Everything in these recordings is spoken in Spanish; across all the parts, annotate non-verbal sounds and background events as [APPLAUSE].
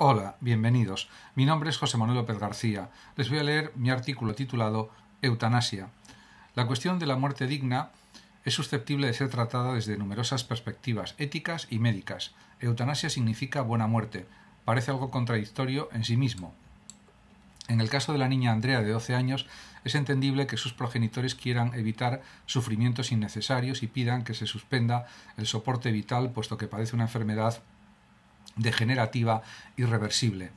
Hola, bienvenidos. Mi nombre es José Manuel López García. Les voy a leer mi artículo titulado Eutanasia. La cuestión de la muerte digna es susceptible de ser tratada desde numerosas perspectivas éticas y médicas. Eutanasia significa buena muerte. Parece algo contradictorio en sí mismo. En el caso de la niña Andrea de 12 años, es entendible que sus progenitores quieran evitar sufrimientos innecesarios y pidan que se suspenda el soporte vital puesto que padece una enfermedad degenerativa, irreversible.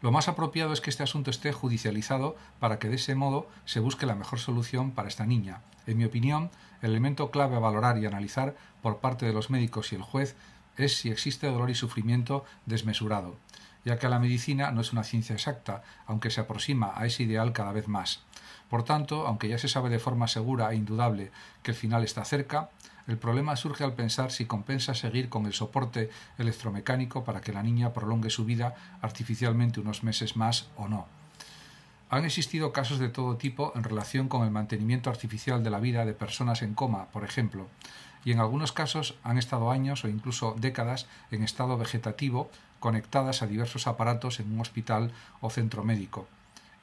Lo más apropiado es que este asunto esté judicializado para que de ese modo se busque la mejor solución para esta niña. En mi opinión, el elemento clave a valorar y analizar por parte de los médicos y el juez es si existe dolor y sufrimiento desmesurado, ya que la medicina no es una ciencia exacta, aunque se aproxima a ese ideal cada vez más. Por tanto, aunque ya se sabe de forma segura e indudable que el final está cerca, el problema surge al pensar si compensa seguir con el soporte electromecánico para que la niña prolongue su vida artificialmente unos meses más o no. Han existido casos de todo tipo en relación con el mantenimiento artificial de la vida de personas en coma, por ejemplo, y en algunos casos han estado años o incluso décadas en estado vegetativo conectadas a diversos aparatos en un hospital o centro médico.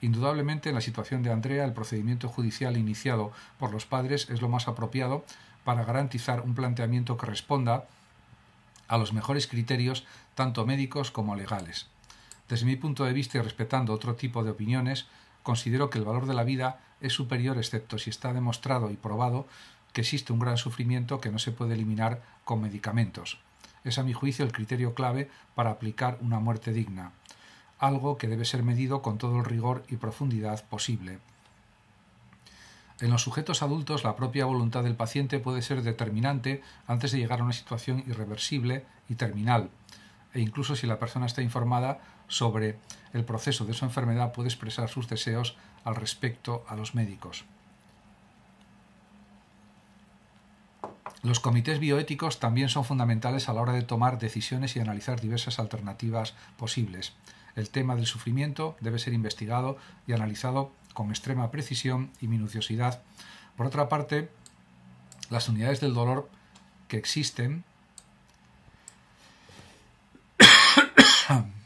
Indudablemente, en la situación de Andrea, el procedimiento judicial iniciado por los padres es lo más apropiado para garantizar un planteamiento que responda a los mejores criterios, tanto médicos como legales. Desde mi punto de vista y respetando otro tipo de opiniones, considero que el valor de la vida es superior excepto si está demostrado y probado que existe un gran sufrimiento que no se puede eliminar con medicamentos. Es a mi juicio el criterio clave para aplicar una muerte digna algo que debe ser medido con todo el rigor y profundidad posible. En los sujetos adultos la propia voluntad del paciente puede ser determinante antes de llegar a una situación irreversible y terminal, e incluso si la persona está informada sobre el proceso de su enfermedad puede expresar sus deseos al respecto a los médicos. Los comités bioéticos también son fundamentales a la hora de tomar decisiones y analizar diversas alternativas posibles. El tema del sufrimiento debe ser investigado y analizado con extrema precisión y minuciosidad. Por otra parte, las unidades del dolor que existen [COUGHS] [COUGHS]